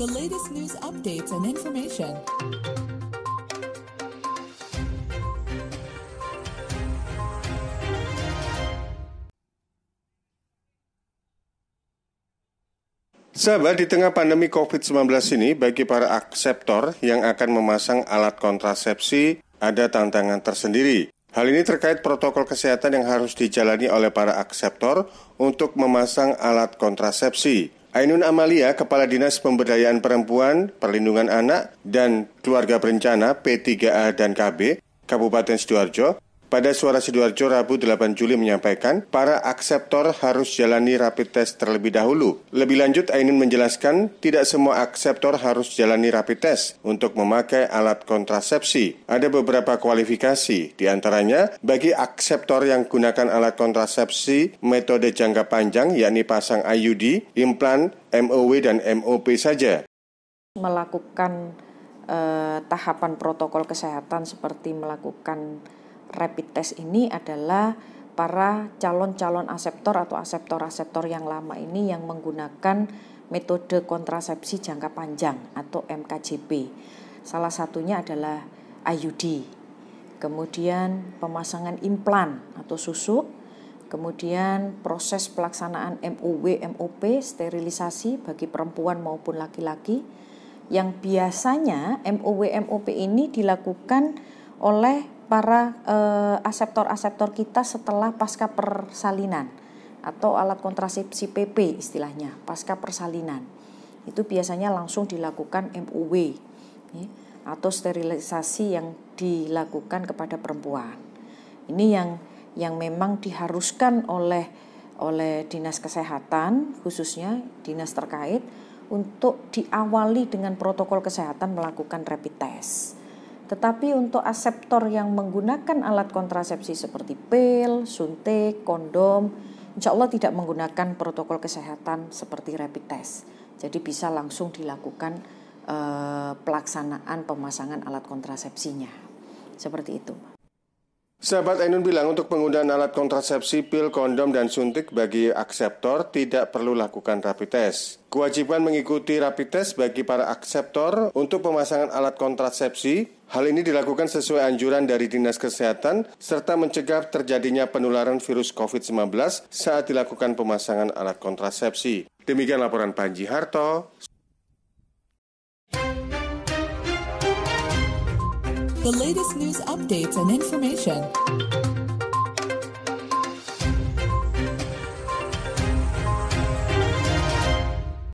the latest news updates and information. Sahabat, di tengah pandemi COVID-19 ini, bagi para akseptor yang akan memasang alat kontrasepsi, ada tantangan tersendiri. Hal ini terkait protokol kesehatan yang harus dijalani oleh para akseptor untuk memasang alat kontrasepsi. Ainun Amalia, Kepala Dinas Pemberdayaan Perempuan, Perlindungan Anak, dan Keluarga Berencana P3A dan KB, Kabupaten Sidoarjo, pada suara Sidoarjo Rabu 8 Juli menyampaikan para akseptor harus jalani rapid test terlebih dahulu. Lebih lanjut Ainun menjelaskan tidak semua akseptor harus jalani rapid test untuk memakai alat kontrasepsi. Ada beberapa kualifikasi, diantaranya bagi akseptor yang gunakan alat kontrasepsi metode jangka panjang yakni pasang IUD, implan, MOW dan MOP saja. Melakukan eh, tahapan protokol kesehatan seperti melakukan rapid test ini adalah para calon-calon aseptor atau aseptor-aseptor yang lama ini yang menggunakan metode kontrasepsi jangka panjang atau MKJP. Salah satunya adalah IUD. Kemudian pemasangan implan atau susuk, kemudian proses pelaksanaan MUW MOP sterilisasi bagi perempuan maupun laki-laki yang biasanya MUW MOP ini dilakukan oleh para eh, aseptor-aseptor kita setelah pasca persalinan atau alat kontrasepsi PP istilahnya pasca persalinan itu biasanya langsung dilakukan MUW ya, atau sterilisasi yang dilakukan kepada perempuan ini yang yang memang diharuskan oleh oleh dinas kesehatan khususnya dinas terkait untuk diawali dengan protokol kesehatan melakukan rapid test tetapi untuk aseptor yang menggunakan alat kontrasepsi seperti pil, suntik, kondom, insya Allah tidak menggunakan protokol kesehatan seperti rapid test. Jadi bisa langsung dilakukan eh, pelaksanaan pemasangan alat kontrasepsinya. Seperti itu. Sahabat Ainun bilang untuk penggunaan alat kontrasepsi, pil, kondom, dan suntik bagi akseptor tidak perlu lakukan rapid test. Kewajiban mengikuti rapid test bagi para akseptor untuk pemasangan alat kontrasepsi. Hal ini dilakukan sesuai anjuran dari Dinas Kesehatan serta mencegah terjadinya penularan virus COVID-19 saat dilakukan pemasangan alat kontrasepsi. Demikian laporan Panji Harto. the latest news updates and information.